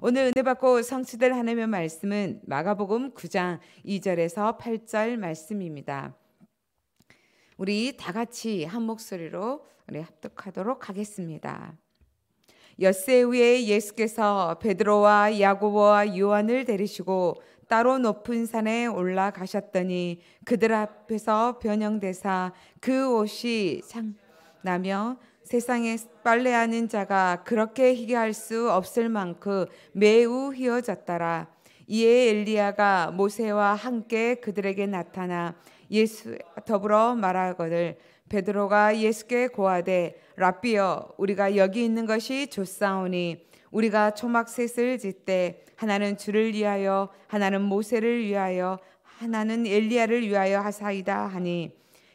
오늘 은혜 받고 성취될 하나님의 말씀은 마가복음 9장 2절에서 8절 말씀입니다. 우리 다 같이 한 목소리로 우리 합독하도록 하겠습니다. 엿새 후에 예수께서 베드로와 야고보와 요한을 데리시고 따로 높은 산에 올라가셨더니 그들 앞에서 변형되사 그 옷이 상 나며 세상에 빨래하는 자가 그렇게 희게할 수 없을 만큼 매우 희어졌더라 이에 엘리야가 모세와 함께 그들에게 나타나 예수 더불어 말하거늘 베드로가 예수께 고하되 라비여 우리가 여기 있는 것이 좋사오니 우리가 초막셋을 짓되 하나는 주를 위하여 하나는 모세를 위하여 하나는 엘리야를 위하여 하사이다 하니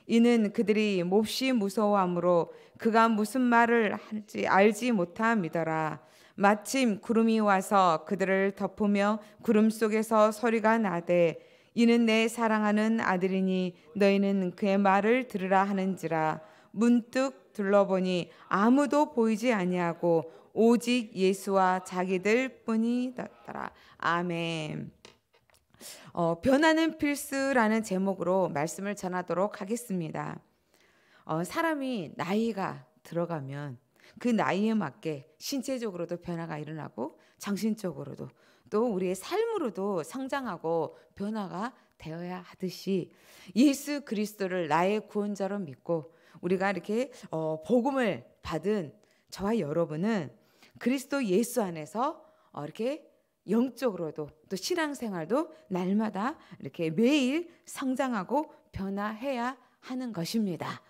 이는 그들이 몹시 무서워함으로 그가 무슨 말을 할지 알지 못함이더라. 마침 구름이 와서 그들을 덮으며 구름 속에서 소리가 나되 이는 내 사랑하는 아들이니 너희는 그의 말을 들으라 하는지라 문득 둘러보니 아무도 보이지 아니하고 오직 예수와 자기들 뿐이더라. 아멘. 어, 변화는 필수라는 제목으로 말씀을 전하도록 하겠습니다. 어, 사람이 나이가 들어가면 그 나이에 맞게 신체적으로도 변화가 일어나고 정신적으로도 또 우리의 삶으로도 성장하고 변화가 되어야 하듯이 예수 그리스도를 나의 구원자로 믿고 우리가 이렇게 어, 복음을 받은 저와 여러분은 그리스도 예수 안에서 어, 이렇게 영적으로도 또 신앙생활도 날마다 이렇게 매일 성장하고 변화해야 하는 것입니다.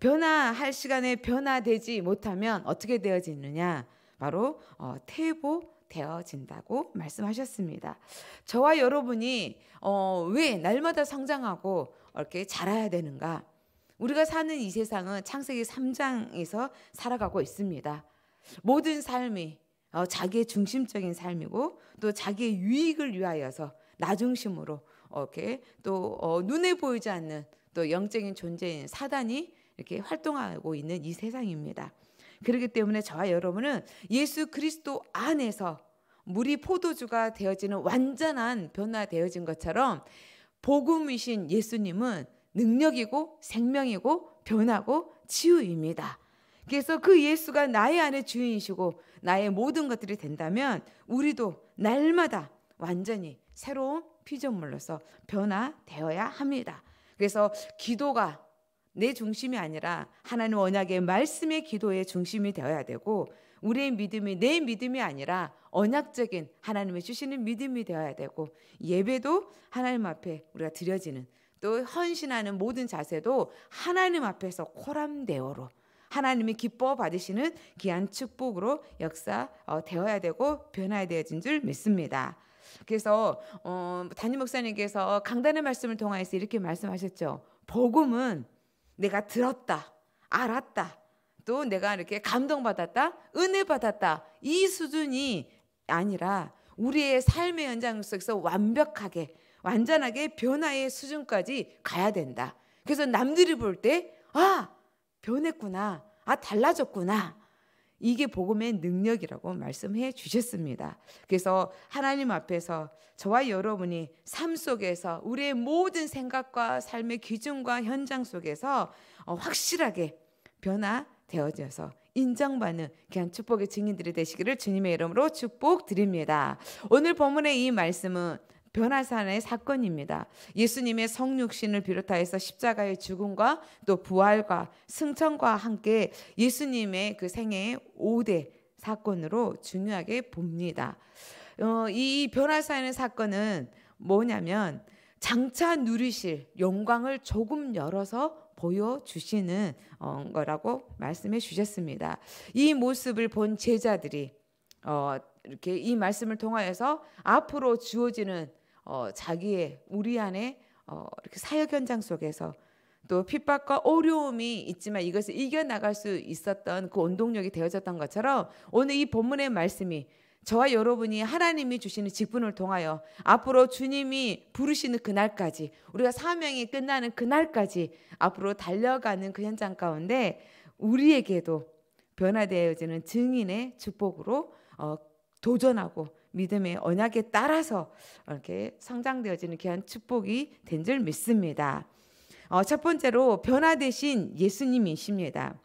변화할 시간에 변화되지 못하면 어떻게 되어지느냐? 바로 어, 태보 되어진다고 말씀하셨습니다. 저와 여러분이 어, 왜 날마다 성장하고 이렇게 자라야 되는가? 우리가 사는 이 세상은 창세기 3장에서 살아가고 있습니다. 모든 삶이 어, 자기의 중심적인 삶이고 또 자기의 유익을 위하여서 나 중심으로 어, 이렇게 또 어, 눈에 보이지 않는 또 영적인 존재인 사단이 이렇게 활동하고 있는 이 세상입니다. 그렇기 때문에 저와 여러분은 예수 그리스도 안에서 물이 포도주가 되어지는 완전한 변화되어진 것처럼 복음이신 예수님은 능력이고 생명이고 변하고 치유입니다. 그래서 그 예수가 나의 안에 주인이시고 나의 모든 것들이 된다면 우리도 날마다 완전히 새로운 피조물로서 변화되어야 합니다. 그래서 기도가 내 중심이 아니라 하나님 언약의 말씀의 기도의 중심이 되어야 되고 우리의 믿음이 내 믿음이 아니라 언약적인 하나님의 주시는 믿음이 되어야 되고 예배도 하나님 앞에 우리가 드려지는 또 헌신하는 모든 자세도 하나님 앞에서 코람데오로 하나님이 기뻐 받으시는 귀한 축복으로 역사 어, 되어야 되고 변화야 해 되어진 줄 믿습니다. 그래서 어, 담임 목사님께서 강단의 말씀을 통하서 이렇게 말씀하셨죠. 복음은 내가 들었다, 알았다, 또 내가 이렇게 감동받았다, 은혜 받았다 이 수준이 아니라 우리의 삶의 현장 속에서 완벽하게 완전하게 변화의 수준까지 가야 된다. 그래서 남들이 볼 때 아. 변했구나. 아, 달라졌구나. 이게 복음의 능력이라고 말씀해 주셨습니다. 그래서 하나님 앞에서 저와 여러분이 삶 속에서 우리의 모든 생각과 삶의 기준과 현장 속에서 어, 확실하게 변화되어져서 인정받는 귀한 축복의 증인들이 되시기를 주님의 이름으로 축복드립니다. 오늘 본문의 이 말씀은 변화산의 사건입니다. 예수님의 성육신을 비롯하여서 십자가의 죽음과 또 부활과 승천과 함께 예수님의 그 생애의 5대 사건으로 중요하게 봅니다. 어, 이 변화산의 사건은 뭐냐면 장차 누리실 영광을 조금 열어서 보여주시는 어, 거라고 말씀해 주셨습니다. 이 모습을 본 제자들이 어, 이렇게 이 말씀을 통하여서 앞으로 주어지는 어, 자기의 우리 안에 어, 이렇게 사역 현장 속에서 또 핍박과 어려움이 있지만 이것을 이겨나갈 수 있었던 그 원동력이 되어졌던 것처럼 오늘 이 본문의 말씀이 저와 여러분이 하나님이 주시는 직분을 통하여 앞으로 주님이 부르시는 그날까지 우리가 사명이 끝나는 그날까지 앞으로 달려가는 그 현장 가운데 우리에게도 변화되어지는 증인의 축복으로 어, 도전하고 믿음의 언약에 따라서 이렇게 성장되어지는 귀한 축복이 된 줄 믿습니다. 어, 첫 번째로 변화되신 예수님이십니다.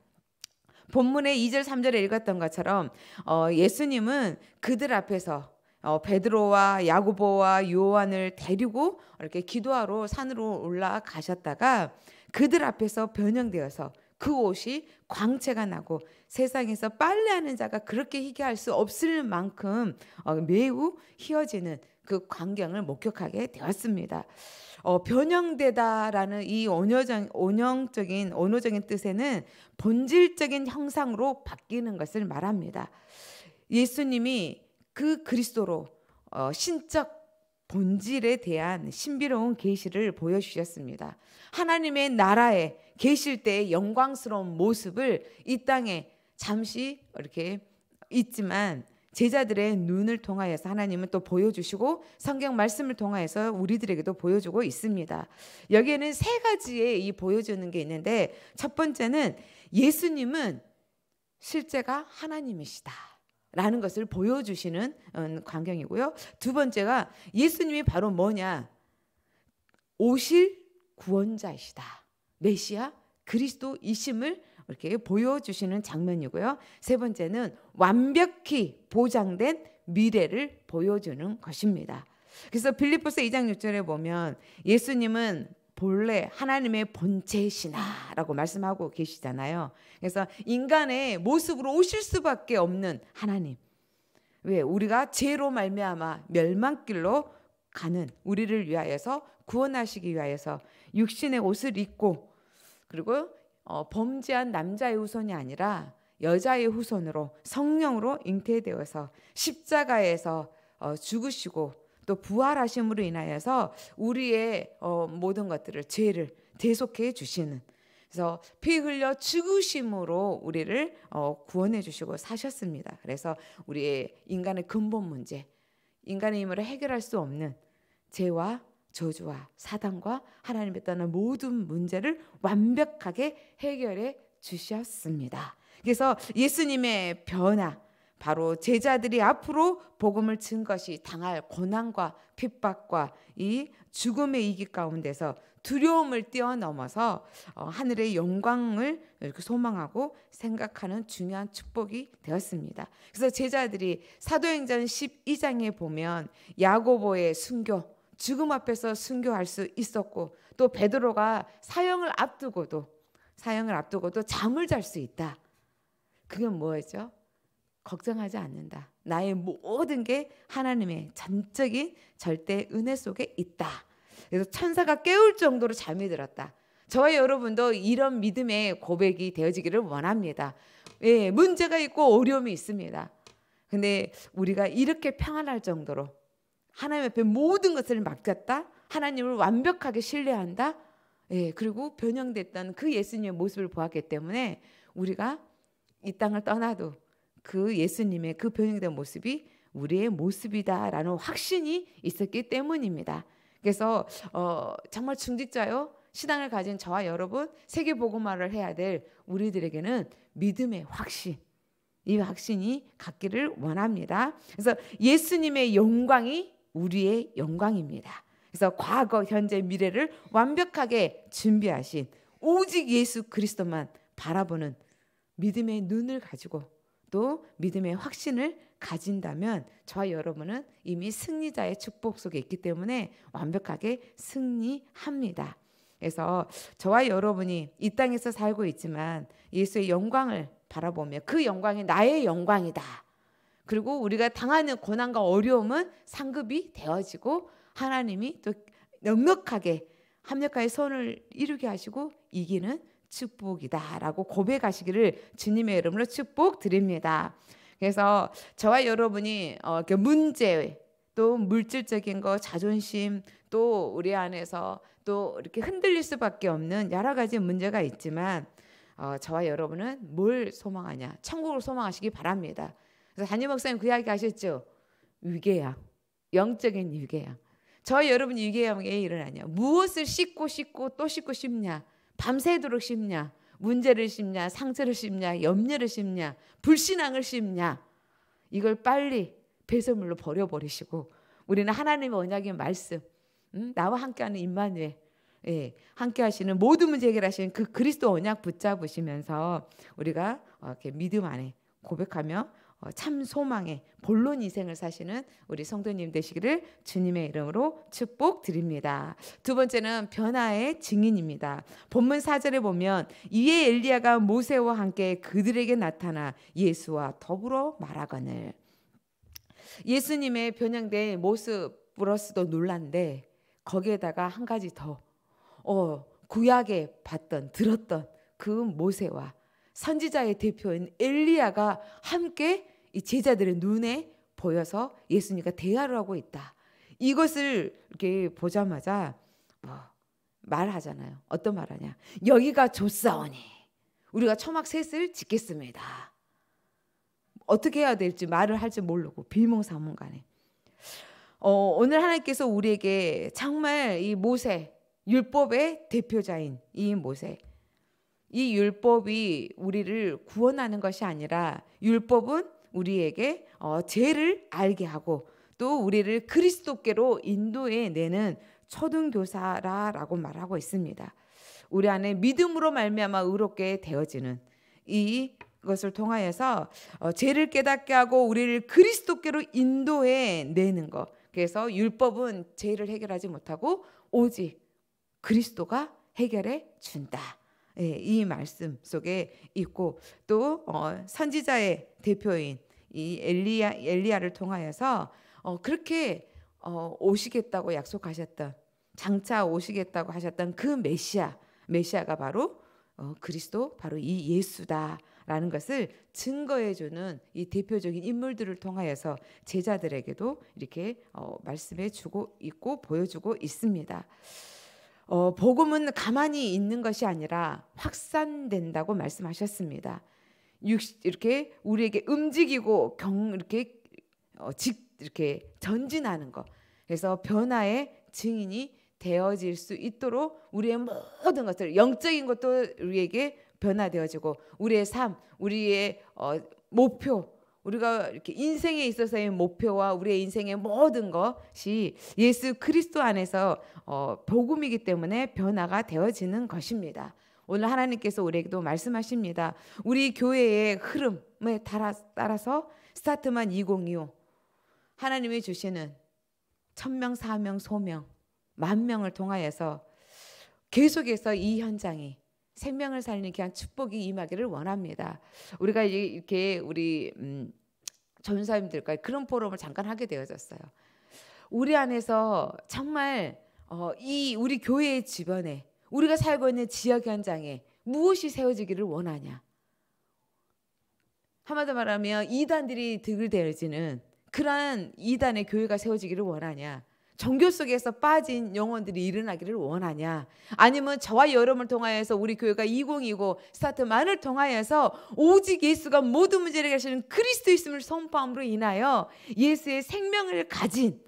본문의 2절 3절에 읽었던 것처럼 어, 예수님은 그들 앞에서 어, 베드로와 야고보와 요한을 데리고 이렇게 기도하러 산으로 올라가셨다가 그들 앞에서 변형되어서 그 옷이 광채가 나고 세상에서 빨래하는 자가 그렇게 희귀할 수 없을 만큼 어, 매우 희어지는 그 광경을 목격하게 되었습니다. 어, 변형되다라는 이 원형적, 원형적인 원어적인 뜻에는 본질적인 형상으로 바뀌는 것을 말합니다. 예수님이 그 그리스도로 어, 신적 본질에 대한 신비로운 계시를 보여주셨습니다. 하나님의 나라에 계실 때의 영광스러운 모습을 이 땅에 잠시 이렇게 있지만 제자들의 눈을 통하여서 하나님은 또 보여주시고 성경 말씀을 통하여서 우리들에게도 보여주고 있습니다. 여기에는 세 가지의 이 보여주는 게 있는데 첫 번째는 예수님은 실제가 하나님이시다. 라는 것을 보여주시는 어, 광경이고요. 두 번째가 예수님이 바로 뭐냐? 오실 구원자이시다. 메시아 그리스도이심을 이렇게 보여주시는 장면이고요. 세 번째는 완벽히 보장된 미래를 보여주는 것입니다. 그래서 빌립보서 2장 6절에 보면 예수님은 본래 하나님의 본체시나라고 이 말씀하고 계시잖아요. 그래서 인간의 모습으로 오실 수밖에 없는 하나님. 왜 우리가 죄로 말미암아 멸망길로 가는 우리를 위하여서 구원하시기 위하여서 육신의 옷을 입고 그리고 어, 범죄한 남자의 후손이 아니라 여자의 후손으로 성령으로 잉태되어서 십자가에서 어, 죽으시고 또 부활하심으로 인하여서 우리의 어, 모든 것들을 죄를 대속해 주시는 그래서 피 흘려 죽으심으로 우리를 어, 구원해 주시고 사셨습니다. 그래서 우리의 인간의 근본 문제, 인간의 힘으로 해결할 수 없는 죄와 저주와 사단과 하나님에 따른 모든 문제를 완벽하게 해결해 주셨습니다. 그래서 예수님의 변화, 바로 제자들이 앞으로 복음을 증 것이 당할 고난과 핍박과 이 죽음의 이기 가운데서 두려움을 뛰어넘어서 어, 하늘의 영광을 이렇게 소망하고 생각하는 중요한 축복이 되었습니다. 그래서 제자들이 사도행전 12장에 보면 야고보의 순교, 죽음 앞에서 순교할 수 있었고 또 베드로가 사형을 앞두고도 사형을 앞두고도 잠을 잘 수 있다. 그게 뭐죠? 걱정하지 않는다. 나의 모든 게 하나님의 전적인 절대 은혜 속에 있다. 그래서 천사가 깨울 정도로 잠이 들었다. 저와 여러분도 이런 믿음의 고백이 되어지기를 원합니다. 예, 문제가 있고 어려움이 있습니다. 근데 우리가 이렇게 평안할 정도로 하나님 앞에 모든 것을 맡겼다. 하나님을 완벽하게 신뢰한다. 예, 그리고 변형됐던 그 예수님의 모습을 보았기 때문에 우리가 이 땅을 떠나도 그 예수님의 그 변형된 모습이 우리의 모습이다라는 확신이 있었기 때문입니다. 그래서 어, 정말 중직자요 신앙을 가진 저와 여러분 세계 복음화를 해야 될 우리들에게는 믿음의 확신 이 확신이 갖기를 원합니다. 그래서 예수님의 영광이 우리의 영광입니다. 그래서 과거, 현재, 미래를 완벽하게 준비하신 오직 예수 그리스도만 바라보는 믿음의 눈을 가지고 또 믿음의 확신을 가진다면 저와 여러분은 이미 승리자의 축복 속에 있기 때문에 완벽하게 승리합니다. 그래서 저와 여러분이 이 땅에서 살고 있지만 예수의 영광을 바라보며 그 영광이 나의 영광이다. 그리고 우리가 당하는 고난과 어려움은 상급이 되어지고 하나님이 또 넉넉하게 합력하의 선을 이루게 하시고 이기는 축복이다라고 고백하시기를 주님의 이름으로 축복드립니다. 그래서 저와 여러분이 어, 문제 또 물질적인 거 자존심 또 우리 안에서 또 이렇게 흔들릴 수밖에 없는 여러 가지 문제가 있지만 어, 저와 여러분은 뭘 소망하냐 천국을 소망하시기 바랍니다. 그래서 단임 목사님 그 이야기 하셨죠 위계양 영적인 위계양 저와 여러분 위계양에 일어나냐 무엇을 씻고 씻고 또 씻고 씹냐 밤새도록 심냐, 문제를 심냐, 상처를 심냐, 염려를 심냐, 불신앙을 심냐. 이걸 빨리 배설물로 버려버리시고 우리는 하나님의 언약의 말씀, 음? 나와 함께하는 임만누엘 예, 함께 하시는 모든 문제 해결하시는 그 그리스도 언약 붙잡으시면서 우리가 어, 이렇게 믿음 안에 고백하며 어, 참 소망의 본론 인생을 사시는 우리 성도님 되시기를 주님의 이름으로 축복드립니다. 두 번째는 변화의 증인입니다. 본문 4절에 보면 이에 엘리야가 모세와 함께 그들에게 나타나 예수와 더불어 말하거늘 예수님의 변형된 모습으로서도 놀란데 거기에다가 한 가지 더 어, 구약에 봤던 들었던 그 모세와 선지자의 대표인 엘리야가 함께 이 제자들의 눈에 보여서 예수님과 대화를 하고 있다. 이것을 이렇게 보자마자 뭐 말하잖아요. 어떤 말하냐? 여기가 조사오니 우리가 초막 셋을 짓겠습니다. 어떻게 해야 될지 말을 할지 모르고 빌몽사몽간에 어, 오늘 하나님께서 우리에게 정말 이 모세 율법의 대표자인 이 모세 이 율법이 우리를 구원하는 것이 아니라 율법은 우리에게 어, 죄를 알게 하고 또 우리를 그리스도께로 인도해 내는 초등교사라라고 말하고 있습니다. 우리 안에 믿음으로 말미암아 의롭게 되어지는 이것을 통하여서 어, 죄를 깨닫게 하고 우리를 그리스도께로 인도해 내는 것. 그래서 율법은 죄를 해결하지 못하고 오직 그리스도가 해결해 준다. 예, 이 말씀 속에 있고 또 어, 선지자의 대표인 이 엘리야 엘리야를 통하여서 어, 그렇게 어, 오시겠다고 약속하셨던 장차 오시겠다고 하셨던 그 메시아 메시아가 바로 어, 그리스도 바로 이 예수다라는 것을 증거해 주는 이 대표적인 인물들을 통하여서 제자들에게도 이렇게 어, 말씀해 주고 있고 보여주고 있습니다. 어, 복음은 가만히 있는 것이 아니라 확산된다고 말씀하셨습니다. 이렇게 우리에게 움직이고 경 이렇게 어, 직 이렇게 전진하는 것. 그래서 변화의 증인이 되어질 수 있도록 우리의 모든 것들 영적인 것도 우리에게 변화되어지고 우리의 삶, 우리의 어, 목표 우리가 이렇게 인생에 있어서의 목표와 우리의 인생의 모든 것이 예수 그리스도 안에서 어, 복음이기 때문에 변화가 되어지는 것입니다. 오늘 하나님께서 우리에게도 말씀하십니다. 우리 교회의 흐름에 따라, 서 스타트만 2025 하나님이 주시는 천명, 사명, 소명, 만명을 통하여서 계속해서 이 현장이 생명을 살리는 귀한 축복이 임하기를 원합니다. 우리가 이렇게 우리 음, 전사님들과 그런 포럼을 잠깐 하게 되어졌어요. 우리 안에서 정말 어, 이 우리 교회의 주변에 우리가 살고 있는 지역 현장에 무엇이 세워지기를 원하냐. 한마디 말하면 이단들이 득을 대어지는 그러한 이단의 교회가 세워지기를 원하냐. 종교 속에서 빠진 영혼들이 일어나기를 원하냐? 아니면 저와 여러분을 통하여서 우리 교회가 2020 스타트만을 통하여서 오직 예수가 모든 문제를 해시는 그리스도이심을 선포함으로 인하여 예수의 생명을 가진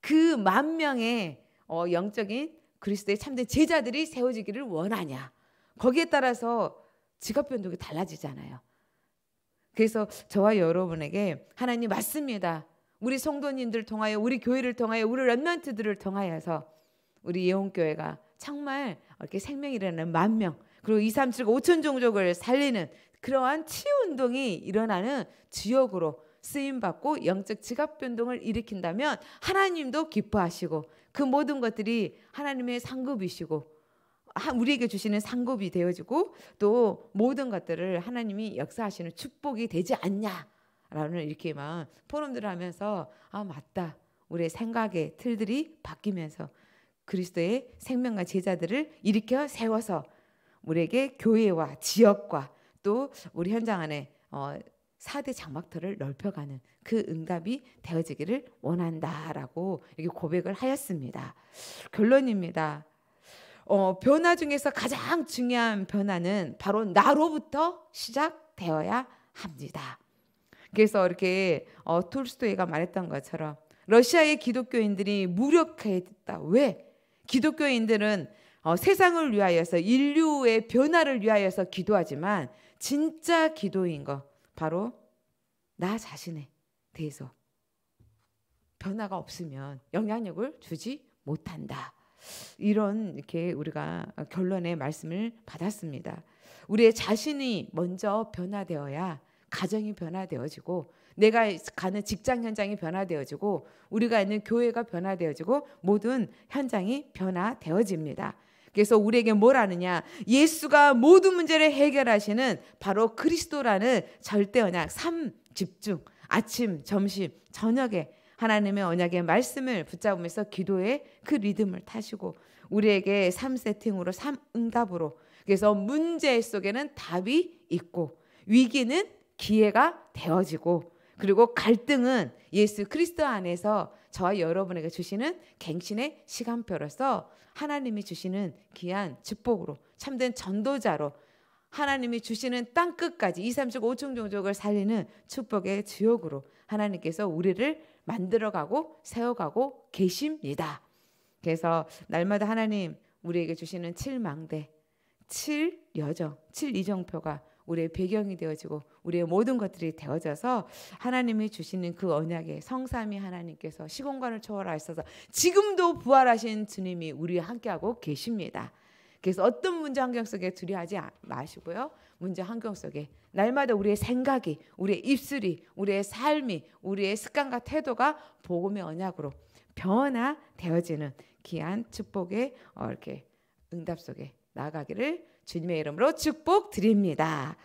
그 만 명의 어, 영적인 그리스도의 참된 제자들이 세워지기를 원하냐? 거기에 따라서 지갑 변동이 달라지잖아요. 그래서 저와 여러분에게 하나님 맞습니다. 우리 성도님들 통하여 우리 교회를 통하여 우리 랩런트들을 통하여서 우리 예원교회가 정말 이렇게 생명이라는 만 명, 그리고 2, 3, 7, 5천 종족을 살리는 그러한 치유운동이 일어나는 지역으로 쓰임받고 영적 지각변동을 일으킨다면 하나님도 기뻐하시고 그 모든 것들이 하나님의 상급이시고 우리에게 주시는 상급이 되어지고 또 모든 것들을 하나님이 역사하시는 축복이 되지 않냐 라는 이렇게 막 포럼들을 하면서 아 맞다 우리의 생각의 틀들이 바뀌면서 그리스도의 생명과 제자들을 일으켜 세워서 우리에게 교회와 지역과 또 우리 현장 안에 어, 4대 장막터를 넓혀가는 그 응답이 되어지기를 원한다라고 이렇게 고백을 하였습니다. 결론입니다. 어, 변화 중에서 가장 중요한 변화는 바로 나로부터 시작되어야 합니다. 그래서 이렇게 어, 톨스토이가 말했던 것처럼 러시아의 기독교인들이 무력해졌다. 왜? 기독교인들은 어, 세상을 위하여서 인류의 변화를 위하여서 기도하지만 진짜 기도인 거 바로 나 자신에 대해서 변화가 없으면 영향력을 주지 못한다. 이런 이렇게 우리가 결론의 말씀을 받았습니다. 우리의 자신이 먼저 변화되어야 가정이 변화되어지고 내가 가는 직장 현장이 변화되어지고 우리가 있는 교회가 변화되어지고 모든 현장이 변화되어집니다. 그래서 우리에게 뭘 아느냐? 예수가 모든 문제를 해결하시는 바로 그리스도라는 절대 언약 3 집중 아침, 점심, 저녁에 하나님의 언약의 말씀을 붙잡으면서 기도의그 리듬을 타시고 우리에게 3 세팅으로 3 응답으로 그래서 문제 속에는 답이 있고 위기는 기회가 되어지고 그리고 갈등은 예수 그리스도 안에서 저와 여러분에게 주시는 갱신의 시간표로서 하나님이 주시는 귀한 축복으로 참된 전도자로 하나님이 주시는 땅 끝까지 2, 3, 7, 5층 종족을 살리는 축복의 주역으로 하나님께서 우리를 만들어가고 세워가고 계십니다. 그래서 날마다 하나님 우리에게 주시는 7망대, 7여정, 7이정표가 우리의 배경이 되어지고 우리의 모든 것들이 되어져서 하나님이 주시는 그 언약의 성삼이 하나님께서 시공간을 초월하셔서 지금도 부활하신 주님이 우리와 함께하고 계십니다. 그래서 어떤 문제 환경 속에 두려하지 마시고요. 문제 환경 속에 날마다 우리의 생각이, 우리의 입술이, 우리의 삶이, 우리의 습관과 태도가 복음의 언약으로 변화되어지는 귀한 축복의 어, 이렇게 응답 속에 나가기를 주님의 이름으로 축복드립니다.